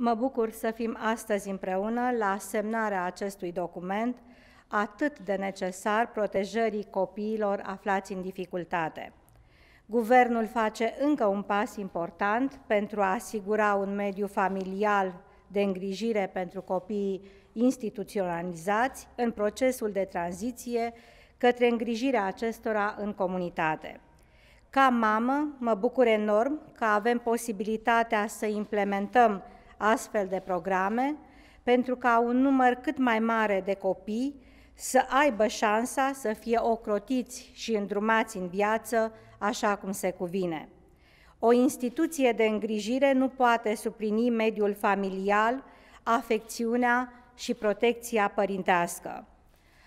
Mă bucur să fim astăzi împreună la semnarea acestui document atât de necesar protejării copiilor aflați în dificultate. Guvernul face încă un pas important pentru a asigura un mediu familial de îngrijire pentru copiii instituționalizați în procesul de tranziție către îngrijirea acestora în comunitate. Ca mamă, mă bucur enorm că avem posibilitatea să implementăm astfel de programe pentru ca un număr cât mai mare de copii să aibă șansa să fie ocrotiți și îndrumați în viață așa cum se cuvine. O instituție de îngrijire nu poate suplini mediul familial, afecțiunea și protecția părintească.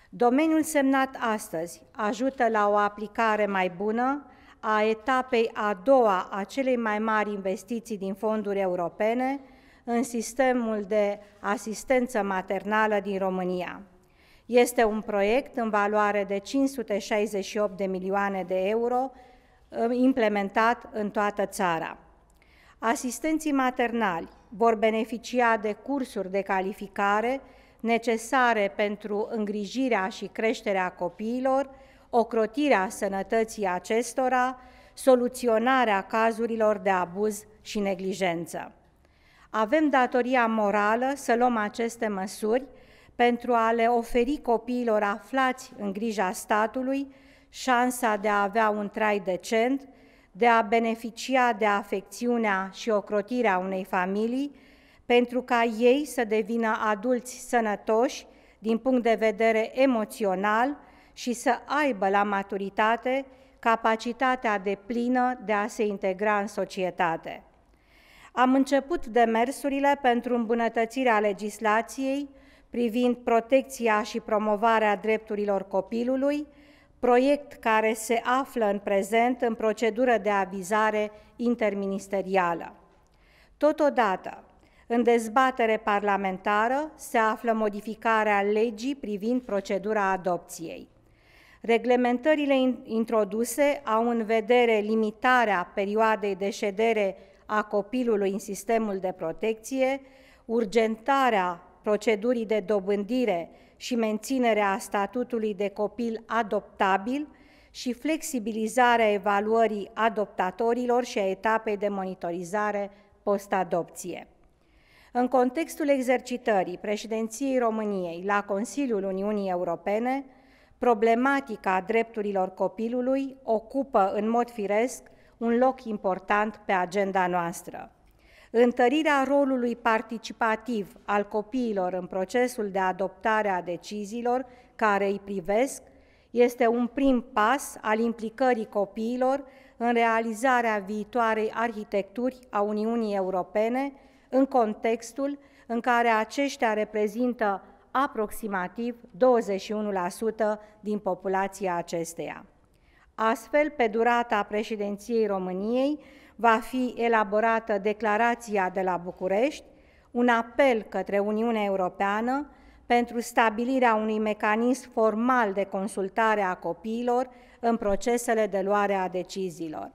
Domeniul semnat astăzi ajută la o aplicare mai bună a etapei a doua a celei mai mari investiții din fonduri europene, în sistemul de asistență maternală din România. Este un proiect în valoare de 568 de milioane de euro, um, implementat în toată țara. Asistenții maternali vor beneficia de cursuri de calificare necesare pentru îngrijirea și creșterea copiilor, ocrotirea sănătății acestora, soluționarea cazurilor de abuz și neglijență. Avem datoria morală să luăm aceste măsuri pentru a le oferi copiilor aflați în grija statului șansa de a avea un trai decent, de a beneficia de afecțiunea și ocrotirea unei familii, pentru ca ei să devină adulți sănătoși din punct de vedere emoțional și să aibă la maturitate capacitatea de plină de a se integra în societate. Am început demersurile pentru îmbunătățirea legislației privind protecția și promovarea drepturilor copilului, proiect care se află în prezent în procedură de avizare interministerială. Totodată, în dezbatere parlamentară se află modificarea legii privind procedura adopției. Reglementările introduse au în vedere limitarea perioadei de ședere a copilului în sistemul de protecție, urgentarea procedurii de dobândire și menținerea statutului de copil adoptabil și flexibilizarea evaluării adoptatorilor și a etapei de monitorizare post-adopție. În contextul exercitării președinției României la Consiliul Uniunii Europene, problematica drepturilor copilului ocupă în mod firesc un loc important pe agenda noastră. Întărirea rolului participativ al copiilor în procesul de adoptare a deciziilor care îi privesc este un prim pas al implicării copiilor în realizarea viitoarei arhitecturi a Uniunii Europene, în contextul în care aceștia reprezintă aproximativ 21% din populația acesteia. Astfel, pe durata președinției României, va fi elaborată declarația de la București, un apel către Uniunea Europeană pentru stabilirea unui mecanism formal de consultare a copiilor în procesele de luare a deciziilor.